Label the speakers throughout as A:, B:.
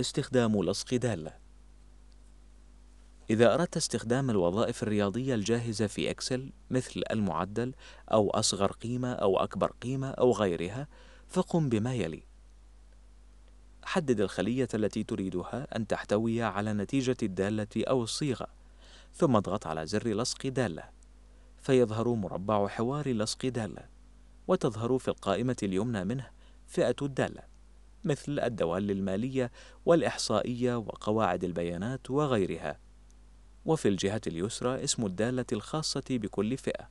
A: استخدام لصق دالة إذا أردت استخدام الوظائف الرياضية الجاهزة في إكسل مثل المعدل أو أصغر قيمة أو أكبر قيمة أو غيرها فقم بما يلي حدد الخلية التي تريدها أن تحتوي على نتيجة الدالة أو الصيغة ثم اضغط على زر لصق دالة فيظهر مربع حوار لصق دالة وتظهر في القائمة اليمنى منه فئة الدالة مثل الدوال المالية والإحصائية وقواعد البيانات وغيرها. وفي الجهة اليسرى اسم الدالة الخاصة بكل فئة.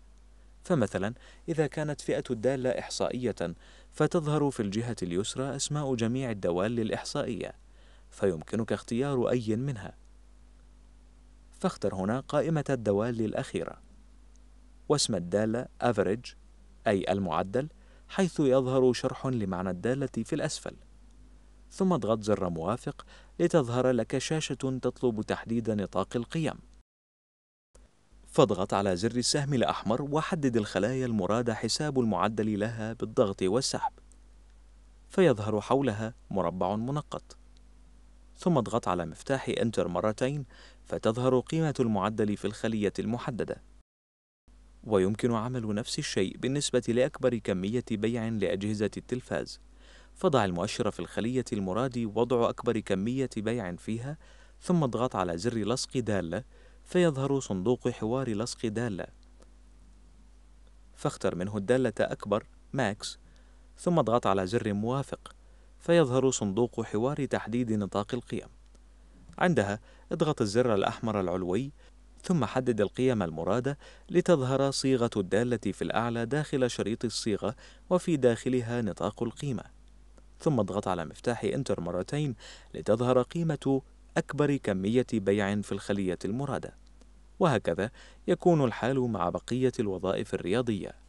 A: فمثلا إذا كانت فئة الدالة إحصائية فتظهر في الجهة اليسرى أسماء جميع الدوال الإحصائية فيمكنك اختيار أي منها فاختر هنا قائمة الدوال الأخيرة واسم الدالة average أي المعدل حيث يظهر شرح لمعنى الدالة في الأسفل ثم اضغط زر موافق لتظهر لك شاشة تطلب تحديد نطاق القيم فاضغط على زر السهم الأحمر وحدد الخلايا المراد حساب المعدل لها بالضغط والسحب فيظهر حولها مربع منقط ثم اضغط على مفتاح Enter مرتين فتظهر قيمة المعدل في الخلية المحددة ويمكن عمل نفس الشيء بالنسبة لأكبر كمية بيع لأجهزة التلفاز فضع المؤشر في الخلية المراد وضع أكبر كمية بيع فيها ثم اضغط على زر لصق دالة فيظهر صندوق حوار لصق دالة فاختر منه الدالة أكبر ماكس ثم اضغط على زر موافق فيظهر صندوق حوار تحديد نطاق القيم عندها اضغط الزر الأحمر العلوي ثم حدد القيم المرادة لتظهر صيغة الدالة في الأعلى داخل شريط الصيغة وفي داخلها نطاق القيمة ثم اضغط على مفتاح انتر مرتين لتظهر قيمة أكبر كمية بيع في الخلية المرادة وهكذا يكون الحال مع بقية الوظائف الرياضية